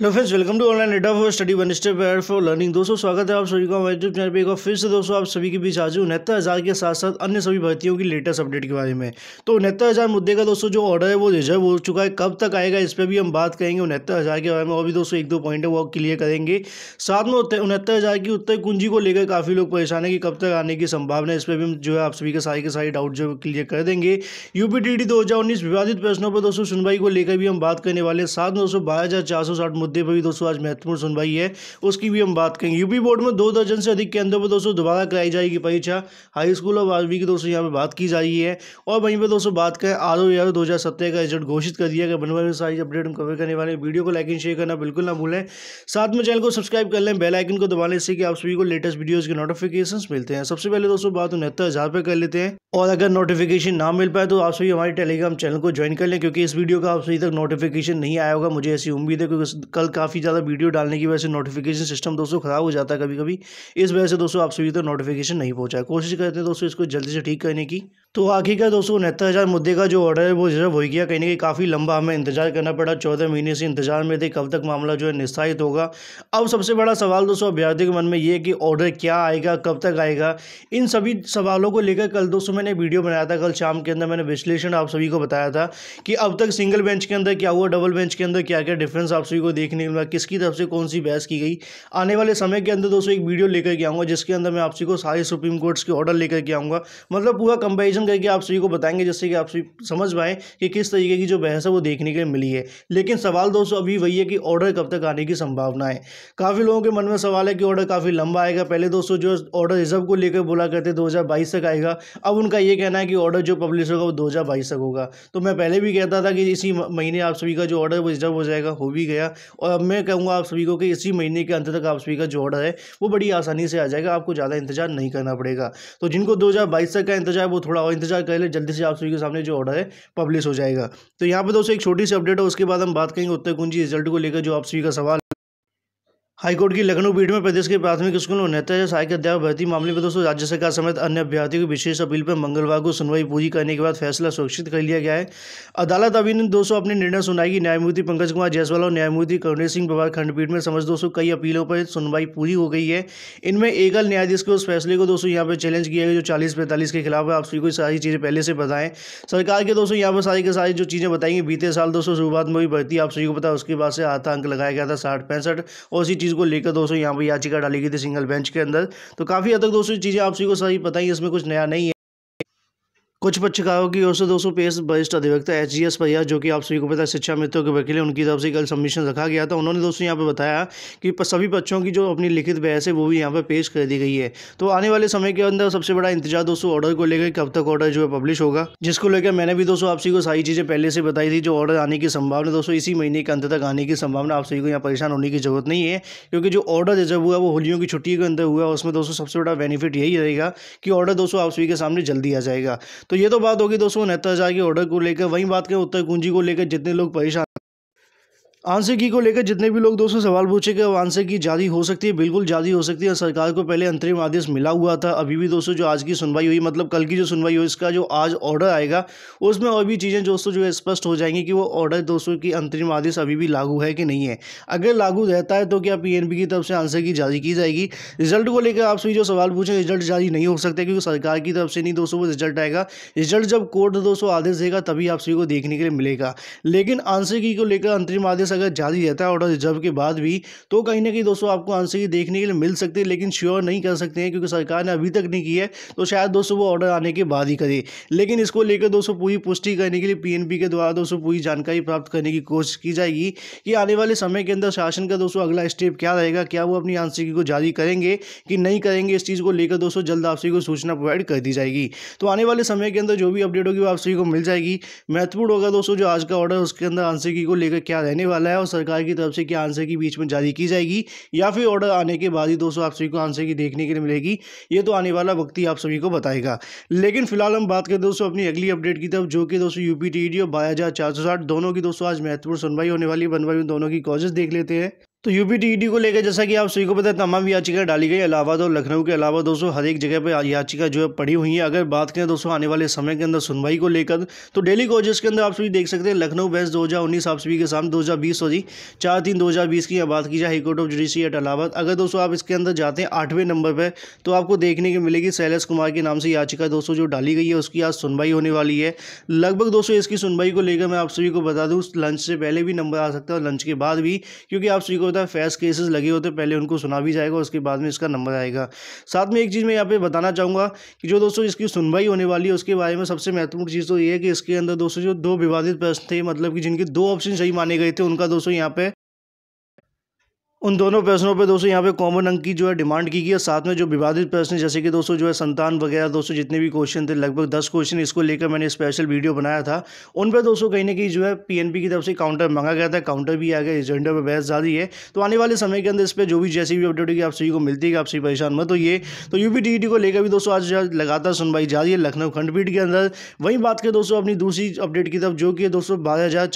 hello friends welcome to online data for study one step for learning दोस्तों स्वागत है आप सभी का यूट्यूब चैनल पे एक फिर से दोस्तों आप सभी के बीच आज उनहत्तर हज़ार के साथ साथ अन्य सभी भर्तियों की लेटेस्ट अपडेट के बारे में तो उनहत्तर हज़ार मुद्दे का दोस्तों जो ऑर्डर है वो रिजर्व हो चुका है कब तक आएगा इस पर भी हम बात करेंगे उनहत्तर हज़ार के बारे में और भी दोस्तों एक दो पॉइंट है वो क्लियर करेंगे साथ में उनहत्तर हज़ार की उत्तर कुंजी को लेकर काफ़ी लोग परेशान है कि कब तक आने की संभावना है इस पर भी हम जो है आप सभी के सारे के सारे डाउट जो क्लियर कर देंगे यू पी विवादित प्रश्नों पर दोस्तों सुनवाई को लेकर भी हम बात करने वाले हैं साथ में दोस्तों बारह मुद्दे पर भी दोस्तों आज महत्वपूर्ण सुनवाई है उसकी भी हम बात करेंगे यूपी बोर्ड में दो दर्जन से अधिक केंद्रों पर दोस्तों दोबारा कराई जाएगी परीक्षा हाई स्कूल और बारहवीं की दोस्तों यहाँ पर बात की जा रही है और वहीं पर दोस्तों बात करें आर ओ आर दो का रिजल्ट घोषित कर दिया गया बनवा में सारी अपडेट हम कवर करने वाले वीडियो को लाइक एंड शेयर करना बिल्कुल ना भूलें साथ में चैनल को सब्सक्राइब कर लें बेलाइकन को दबाने से कि आप सभी को लेटेस्ट वीडियोज़ के नोटिफिकेशन मिलते हैं सबसे पहले दोस्तों बात उनहत्तर हज़ार रुपये कर लेते हैं और अगर नोटिफिकेशन ना मिल पाए तो आप सभी हमारे टेलीग्राम चैनल को ज्वाइन कर लें क्योंकि इस वीडियो का आप सभी तक नोटिफिकेशन नहीं आया होगा मुझे ऐसी उम्मीद है क्योंकि कल काफ़ी ज़्यादा वीडियो डालने की वजह से नोटिफिकेशन सिस्टम दोस्तों ख़राब हो जाता है कभी कभी इस वजह से दोस्तों आप सभी तक तो नोटिफिकेशन नहीं पहुंचा कोशिश करते हैं दोस्तों इसको जल्दी से ठीक करने की तो आखिरकार दोस्तों उनहत्तर हज़ार मुद्दे का जो ऑर्डर है वो रिजर्व हो गया कहीं ना कहीं काफ़ी लंबा हमें इंतजार करना पड़ा चौदह महीने से इंतजार में थे कब तक मामला जो है निस्तारित होगा अब सबसे बड़ा सवाल दोस्तों अभ्यर्थियों के मन में ये है कि ऑर्डर क्या आएगा कब तक आएगा इन सभी सवालों को लेकर कल दोस्तों मैंने वीडियो बनाया था कल शाम के अंदर मैंने विश्लेषण आप सभी को बताया था कि अब तक सिंगल बेंच के अंदर क्या हुआ डबल बेंच के अंदर क्या क्या डिफरेंस आप सभी को देखने में किसकी तरफ से कौन सी बहस की गई आने वाले समय के अंदर दोस्तों एक वीडियो लेकर के आऊँगा जिसके अंदर मैं आप सभी को सारे सुप्रीम कोर्ट्स के ऑर्डर लेकर के आऊँगा मतलब पूरा कंपेरिजन करके आप सभी को बताएंगे जिससे कि आप सभी समझ पाएँ कि किस तरीके की जो बहस है वो देखने के लिए मिली है लेकिन सवाल दोस्तों अभी वही है कि ऑर्डर कब तक आने की संभावना है काफ़ी लोगों के मन में सवाल है कि ऑर्डर काफ़ी लंबा आएगा पहले दोस्तों जो ऑर्डर रिजर्व को लेकर बोला करते दो बाईस तक आएगा अब उनका ये कहना है कि ऑर्डर जो पब्लिश होगा वो दो बाईस तक होगा तो मैं पहले भी कहता था कि इसी महीने आप सभी का जो ऑर्डर वो रिजर्व हो जाएगा हो भी गया और अब मैं कहूँगा आप सभी को कि इसी महीने के अंत तक आप सभी का जो ऑर्डर है वो बड़ी आसानी से आ जाएगा आपको ज़्यादा इंतजार नहीं करना पड़ेगा तो जिनको दो तक का इंतजार वो थोड़ा और इंतजार कर ले जल्दी से आप सभी के सामने जो ऑर्डर है पब्लिश हो जाएगा तो यहाँ पर दोस्तों एक छोटी सी अपडेट है उसके बाद हम बात करेंगे उत्तर कुंजी रिजल्ट को लेकर जो आप सभी का सवाल हाईकोर्ट की लखनऊ पीठ में प्रदेश के प्राथमिक स्कूलों नेता या सहायक अध्यापक भर्ती मामले में दोस्तों राज्य सरकार समेत अन्य अभ्यर्थियों की विशेष अपील पर मंगलवार को सुनवाई पूरी करने के बाद फैसला सुरक्षित कर लिया गया है अदालत अभी ने दोस्तों अपने निर्णय कि न्यायमूर्ति पंकज कुमार जायसवाल और न्यायमूर्ति करुणे सिंह पवार खंडपीठ में समझ दोस्तों कई अपीलों पर सुनवाई पूरी हो गई है इनमें एकल न्यायाधीश के उस फैसले को दोस्तों यहाँ पर चैलेंज किया गया जो चालीस पैंतालीस के खिलाफ है आप सभी को सारी चीज़ें पहले से बताएं सरकार के दोस्तों यहाँ पर सारी की सारी जो चीज़ें बताएंगे बीते साल दोस्तों शुरुआत में भी भर्ती आप सभी को पता उसके बाद से हाथ अंक लगाया गया था साठ पैंसठ और उसी चीज़ को लेकर दोस्तों यहाँ पर याचिका डाली गई थी सिंगल बेंच के अंदर तो काफ़ी हद तक दोस्तों चीज़ें आप सभी को सही पता ही इसमें कुछ नया नहीं है कुछ पक्षकारों की ओर से दो सौ पेस वरिष्ठ अधिवक्ता एच जी एस भैया जो कि आप सभी को पता है शिक्षा मित्रों के वकील उनकी तरफ से कल सबमिशन रखा गया था उन्होंने दोस्तों यहाँ पर बताया कि सभी पक्षों की जो अपनी लिखित बहस है वो भी यहाँ पर पेश कर दी गई है तो आने वाले समय के अंदर सबसे बड़ा इंतजार दोस्तों ऑर्डर को लेकर कब तक ऑर्डर जो है पब्लिश होगा जिसको लेकर मैंने भी दोस्तों आप सभी को सारी चीज़ें पहले से बताई थी जो ऑर्डर आने की संभावना दोस्तों इसी महीने के अंत तक आने की संभावना आप सभी को यहाँ परेशान होने की जरूरत नहीं है क्योंकि जो ऑर्डर जब हुआ वो होलियों की छुट्टी के अंदर हुआ उसमें दोस्तों सबसे बड़ा बेनिफिट यही रहेगा कि ऑर्डर दोस्तों आप सभी के सामने जल्दी आ जाएगा तो ये तो बात होगी दोस्तों नेता हजार के ऑर्डर को लेकर वहीं बात करें उत्तर कुंजी को लेकर जितने लोग परेशान आंसर की को लेकर जितने भी लोग दोस्तों सवाल पूछे कि अब आंसर की जारी हो सकती है बिल्कुल जारी हो सकती है सरकार को पहले अंतरिम आदेश मिला हुआ था अभी भी दोस्तों जो आज की सुनवाई हुई मतलब कल की जो सुनवाई हुई इसका जो आज ऑर्डर आएगा उसमें और भी चीज़ें दोस्तों जो है स्पष्ट हो जाएंगी कि वो ऑर्डर दोस्तों की अंतरिम आदेश अभी भी लागू है कि नहीं है अगर लागू रहता है तो क्या पी की तरफ से आंसर की जारी की जाएगी रिजल्ट को लेकर आप सभी जो सवाल पूछे रिजल्ट जारी नहीं हो सकते क्योंकि सरकार की तरफ से नहीं दोस्तों वो रिजल्ट आएगा रिजल्ट जब कोर्ट दोस्तों आदेश देगा तभी आप सभी को देखने के लिए मिलेगा लेकिन आंसर की को लेकर अंतरिम आदेश माइनस अगर जारी रहता है ऑर्डर रिजर्व के बाद भी तो कहीं ना कहीं दोस्तों आपको आंसर ये देखने के लिए मिल सकते हैं लेकिन श्योर नहीं कर सकते हैं क्योंकि सरकार ने अभी तक नहीं की है तो शायद दोस्तों वो ऑर्डर आने के बाद ही करे लेकिन इसको लेकर दोस्तों पूरी पुष्टि करने के लिए पी के द्वारा दोस्तों पूरी जानकारी प्राप्त करने की कोशिश की जाएगी कि आने वाले समय के अंदर शासन का दोस्तों अगला स्टेप क्या रहेगा क्या वो अपनी आंसर को जारी करेंगे कि नहीं करेंगे इस चीज़ को लेकर दोस्तों जल्द आप सभी को सूचना प्रोवाइड कर दी जाएगी तो आने वाले समय के अंदर जो भी अपडेट होगी वो आप सभी को मिल जाएगी महत्वपूर्ण होगा दोस्तों जो आज का ऑर्डर उसके अंदर आंसर की को लेकर क्या रहने वाला वाला है और सरकार की तरफ से क्या आंसर की बीच में जारी की जाएगी या फिर ऑर्डर आने के बाद ही दोस्तों आप सभी को आंसर की देखने के लिए मिलेगी ये तो आने वाला वक्त ही आप सभी को बताएगा लेकिन फिलहाल हम बात करें दोस्तों अपनी अगली अपडेट की तरफ जो कि दोस्तों यूपी टी e और बारह दोनों की दोस्तों आज महत्वपूर्ण सुनवाई होने वाली बनवाई दोनों की कॉजेस देख लेते हैं तो यूपी टीईडी e को लेकर जैसा कि आप सभी को पता है तमाम याचिका डाली गई इलाहाबाद और लखनऊ के अलावा दोस्तों हर एक जगह पर याचिका जो है पड़ी हुई है अगर बात करें दोस्तों आने वाले समय के अंदर सुनवाई को लेकर तो डेली कोचेस के अंदर आप सभी देख सकते हैं लखनऊ बेस्ट उन्नीस आप सभी के सामने 2020 सॉरी चार तीन बीस की बात की जाए high court of judiciary at Allahabad अगर दोस्तों आप इसके अंदर जाते हैं आठवें नंबर पर तो आपको देखने को मिलेगी शैलेश कुमार के नाम से याचिका दोस्तों जो डाली गई है उसकी आज सुनवाई होने वाली है लगभग दोस्तों इसकी सुनवाई को लेकर मैं आप सभी को बता दूँ लंच से पहले भी नंबर आ सकता है और लंच के बाद भी क्योंकि आप सभी को होता है फैस्ट केसेस लगे होते हैं पहले उनको सुना भी जाएगा उसके बाद में इसका नंबर आएगा साथ में एक चीज़ मैं यहाँ पे बताना चाहूँगा कि जो दोस्तों इसकी सुनवाई होने वाली है उसके बारे में सबसे महत्वपूर्ण चीज़ तो ये है कि इसके अंदर दोस्तों जो दो विवादित प्रश्न थे मतलब कि जिनके दो ऑप्शन सही माने गए थे उनका दोस्तों यहाँ पर उन दोनों प्रश्नों पे दोस्तों यहाँ पे कॉमन अंक की जो है डिमांड की गई है साथ में जो विवादित प्रश्न जैसे कि दोस्तों जो है संतान वगैरह दोस्तों जितने भी क्वेश्चन थे लगभग दस क्वेश्चन इसको लेकर मैंने स्पेशल वीडियो बनाया था उन पर दोस्तों कहीं ना कहीं जो है पीएनपी की तरफ से काउंटर मांगा गया था काउंटर भी आ गया एजेंडा पर बहस जारी है तो आने वाले समय के अंदर इस पर जो भी जैसी भी अपडेट होगी आप सभी को मिलती है आप सभी परेशान मत ये तो यूपी e को लेकर भी दोस्तों आज लगातार सुनवाई जारी है लखनऊ खंडपीठ के अंदर वहीं बात करें दोस्तों अपनी दूसरी अपडेट की तरफ जो कि दोस्तों बारह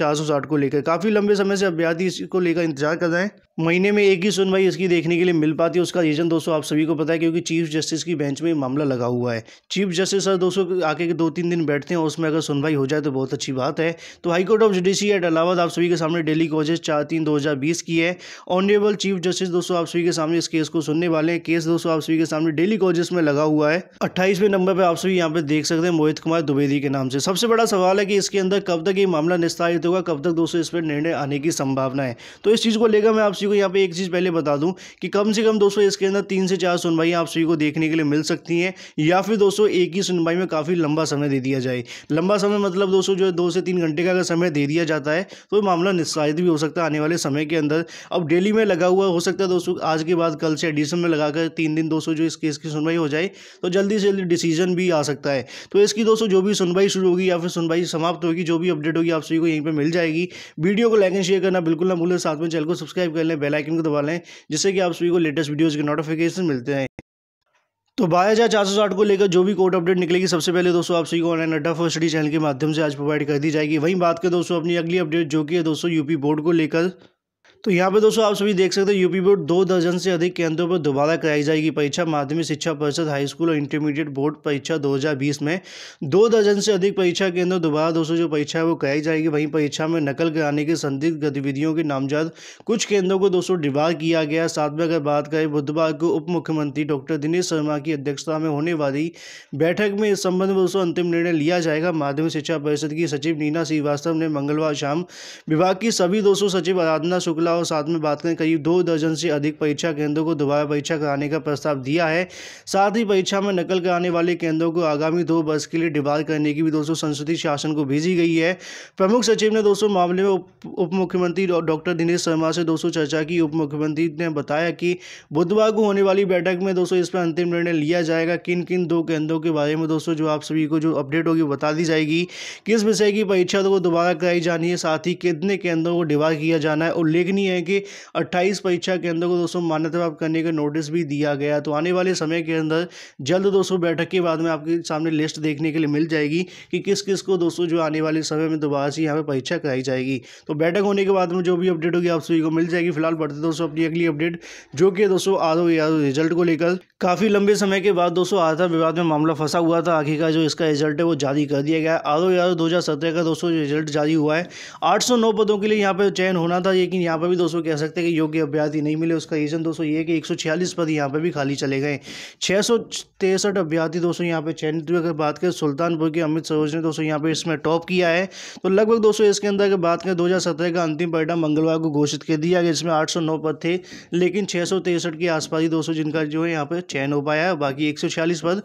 को लेकर काफ़ी लंबे समय से अभ्यर्थी इसको लेकर इंतजार कर रहे हैं महीने में एक ही सुनवाई इसकी देखने के लिए मिल पाती है उसका रीज़न दोस्तों आप सभी को पता है क्योंकि चीफ जस्टिस की बेंच में मामला लगा हुआ है चीफ जस्टिस सर दोस्तों आके दो तीन दिन बैठते हैं उसमें अगर सुनवाई हो जाए तो बहुत अच्छी बात है तो हाईकोर्ट ऑफ जुडिशी एट अलावा आप सभी के सामने डेली कोजेस चार तीन दो की है ऑनरेबल चीफ जस्टिस दोस्तों आप सभी के सामने इस केस को सुनने वाले हैं केस दोस्तों आप सभी के सामने डेली कॉजेस में लगा हुआ है अट्ठाईसवें नंबर पर आप सभी यहाँ पर देख सकते हैं मोहित कुमार द्विवेदी के नाम से सबसे बड़ा सवाल है कि इसके अंदर कब तक ये मामला निस्तारित होगा कब तक दोस्तों इस पर निर्णय आने की संभावना है तो इस चीज़ को लेकर मैं आप सभी को यहाँ पे एक चीज़ पहले बता दूँ कि कम से कम दोस्तों इसके अंदर तीन से चार सुनवाई आप सभी को देखने के लिए मिल सकती हैं या फिर दोस्तों एक ही सुनवाई में काफ़ी लंबा समय दे दिया जाए लंबा समय मतलब दोस्तों जो है दो से तीन घंटे का अगर समय दे दिया जाता है तो मामला निस्सारित भी हो सकता है आने वाले समय के अंदर अब डेली में लगा हुआ हो सकता है दोस्तों आज के बाद कल से एडिशन में लगाकर तीन दिन दोस्तों जो इस केस की सुनवाई हो जाए तो जल्दी से जल्दी डिसीजन भी आ सकता है तो इसकी दोस्तों जो भी सुनवाई शुरू होगी या फिर सुनवाई समाप्त होगी जो भी अपडेट होगी आप सभी को यहीं पर मिल जाएगी वीडियो को लाइक एंड शेयर करना बिल्कुल ना भूलें साथ में चैनल को सब्सक्राइब कर लें लें बेलाइकन को दबा लें जिससे कि आप सभी को लेटेस्ट वीडियोज़ के नोटिफिकेशन मिलते हैं तो बारह हजार चार सौ साठ को लेकर जो भी कोर्ट अपडेट निकलेगी सबसे पहले दोस्तों आप सभी को ऑनलाइन अड्डा फर्स्ट स्टडी चैनल के माध्यम से आज प्रोवाइड कर दी जाएगी वहीं बात करें दोस्तों अपनी अगली अपडेट जो कि है दोस्तों यूपी बोर्ड को लेकर तो यहाँ पे दोस्तों आप सभी देख सकते हैं यूपी बोर्ड दो दर्जन से अधिक केंद्रों पर दोबारा कराई जाएगी परीक्षा माध्यमिक शिक्षा परिषद हाई स्कूल और इंटरमीडिएट बोर्ड परीक्षा 2020 में दो दर्जन से अधिक परीक्षा केंद्रों दोबारा दोस्तों जो परीक्षा है वो कराई जाएगी वहीं परीक्षा में नकल कराने की संदिग्ध गतिविधियों के नामजद कुछ केंद्रों को दोस्तों डिबार किया गया साथ में अगर बात करें बुधवार को उप मुख्यमंत्री डॉक्टर दिनेश शर्मा की अध्यक्षता में होने वाली बैठक में इस संबंध में दोस्तों अंतिम निर्णय लिया जाएगा माध्यमिक शिक्षा परिषद की सचिव नीना श्रीवास्तव ने मंगलवार शाम विभाग की सभी दोस्तों सचिव आराधना शुक्ला परीक्षा और साथ में बात करें करीब दो दर्जन से अधिक परीक्षा केंद्रों को दोबारा परीक्षा कराने का प्रस्ताव दिया है साथ ही परीक्षा में नकल कराने वाले केंद्रों को आगामी दो वर्ष के लिए डिबार करने की भी दोस्तों संसदीय शासन को भेजी गई है प्रमुख सचिव ने दोस्तों मामले में उप मुख्यमंत्री डॉक्टर दिनेश शर्मा से दोस्तों चर्चा की उप मुख्यमंत्री ने बताया कि बुधवार को होने वाली बैठक में दोस्तों इस पर अंतिम निर्णय लिया जाएगा किन किन दो केंद्रों के बारे में दोस्तों जो आप सभी को जो अपडेट होगी बता दी जाएगी किस विषय की परीक्षा को दोबारा कराई जानी है साथ ही कितने केंद्रों को डिवाइड किया जाना है उल्लेखनीय ही है कि अट्ठाईस परीक्षा केंद्रों को दोस्तों मान्यता प्राप्त करने का नोटिस भी दिया गया तो आने वाले समय के अंदर जल्द दोस्तों बैठक के बाद में आपके सामने लिस्ट देखने के लिए मिल जाएगी कि किस किस को दोस्तों जो आने वाले समय में दोबारा से यहाँ पर परीक्षा कराई जाएगी तो बैठक होने के बाद में जो भी अपडेट होगी आप सभी को मिल जाएगी फिलहाल बढ़ते दोस्तों अपनी अगली अपडेट जो कि दोस्तों आर ओ रिजल्ट को लेकर काफ़ी लंबे समय के बाद दोस्तों आधार विवाद में मामला फंसा हुआ था आखिरकार जो इसका रिजल्ट है वो जारी कर दिया गया यादव दो का दोस्तों रिजल्ट जारी हुआ है आठ पदों के लिए यहाँ पर चयन होना था लेकिन यहाँ पर भी दोस्तों कह सकते हैं कि योग्य अभ्यर्थी नहीं मिले उसका रीज़न दोस्तों ये कि एक पद यहाँ पर भी खाली चले गए छः अभ्यर्थी दोस्तों यहाँ पर चयनित हुए अगर बात करें सुल्तानपुर के अमित सरोज ने दोस्तों यहाँ पर इसमें टॉप किया है तो लगभग दोस्तों इसके अंदर अगर बात करें दो का अंतिम परिणाम मंगलवार को घोषित कर दिया गया जिसमें आठ पद थे लेकिन छः के आसपास ही दोस्तों जिनका जो है यहाँ पर चयन हो पाया है बाकी एक पद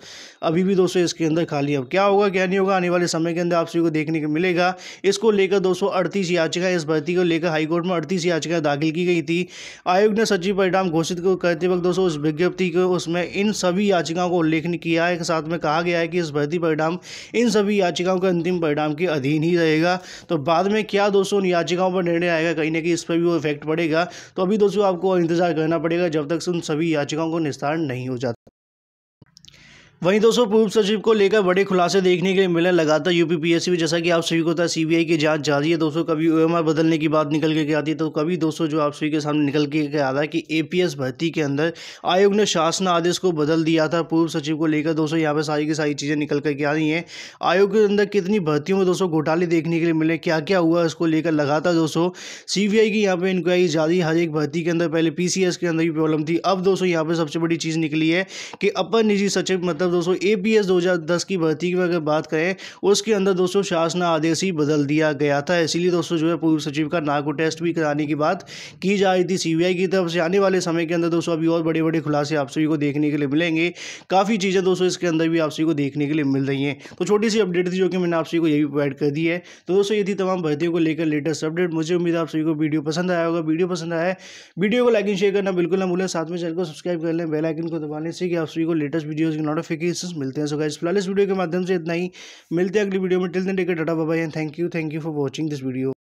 अभी भी दोस्तों इसके अंदर खाली अब क्या होगा क्या नहीं होगा आने वाले समय के अंदर आप सभी को देखने को मिलेगा इसको लेकर दोस्तों अड़तीस याचिका इस भर्ती को लेकर हाईकोर्ट में अड़तीस याचिका याचिका दाखिल की गई थी आयोग ने सचिव परिणाम घोषित करते वक्त दोस्तों उस विज्ञप्ति को उसमें इन सभी याचिकाओं को उल्लेख किया है साथ में कहा गया है कि इस भर्ती परिणाम इन सभी याचिकाओं के अंतिम परिणाम के अधीन ही रहेगा तो बाद में क्या दोस्तों उन याचिकाओं पर निर्णय आएगा कहीं ना कहीं इस पर भी वो इफेक्ट पड़ेगा तो अभी दोस्तों आपको इंतजार करना पड़ेगा जब तक उन सभी याचिकाओं को निस्तारण नहीं हो जाता वहीं दोस्तों पूर्व सचिव को लेकर बड़े खुलासे देखने के लिए मिले लगातार यूपीपीएससी भी जैसा कि आप सभी को था तो है सीबीआई की जांच जारी है दोस्तों कभी ओएमआर बदलने की बात निकल के आती है तो कभी दोस्तों जो आप सभी के सामने निकल के आ रहा है कि एपीएस भर्ती के अंदर आयोग ने शासन आदेश को बदल दिया था पूर्व सचिव को लेकर दोस्तों यहाँ पर सारी की सारी चीज़ें निकल करके आ रही हैं आयोग के अंदर कितनी भर्तियों में दोस्तों घोटाले देखने के लिए मिले क्या क्या हुआ इसको लेकर लगातार दोस्तों सी की यहाँ पर इंक्वायरी जारी हर एक भर्ती के अंदर पहले पी के अंदर भी प्रॉब्लम थी अब दोस्तों यहाँ पर सबसे बड़ी चीज़ निकली है कि अपर निजी सचिव मतलब अंदर दोस्तों ए पी एस की भर्ती की अगर बात करें उसके अंदर दोस्तों शासन आदेश ही बदल दिया गया था इसीलिए दोस्तों जो है पूर्व सचिव का नाको टेस्ट भी कराने की बात की जा रही थी सी की तरफ से आने वाले समय के अंदर दोस्तों अभी और बड़े बड़े खुलासे आप सभी को देखने के लिए मिलेंगे काफ़ी चीज़ें दोस्तों इसके अंदर भी आप सभी को देखने के लिए मिल रही हैं तो छोटी सी अपडेट थी जो कि मैंने आप सभी को ये भी प्रोवाइड कर दी है तो दोस्तों ये थी तमाम भर्तियों को लेकर लेटेस्ट अपडेट मुझे उम्मीद आप सभी को वीडियो पसंद आया होगा वीडियो पसंद आया वीडियो को लाइक एंड शेयर करना बिल्कुल ना भूलें साथ में चैनल को सब्सक्राइब कर लें बेलाइकन को दबाने से कि आप सभी को लेटेस्ट वीडियोज़ की नोटिफिक नोटिफिकेशन मिलते हैं सो गाइज फिलहाल इस वीडियो के माध्यम से इतना ही मिलते हैं अगली वीडियो में टिल दिन टेक डाटा बाबा and thank you thank you for watching this video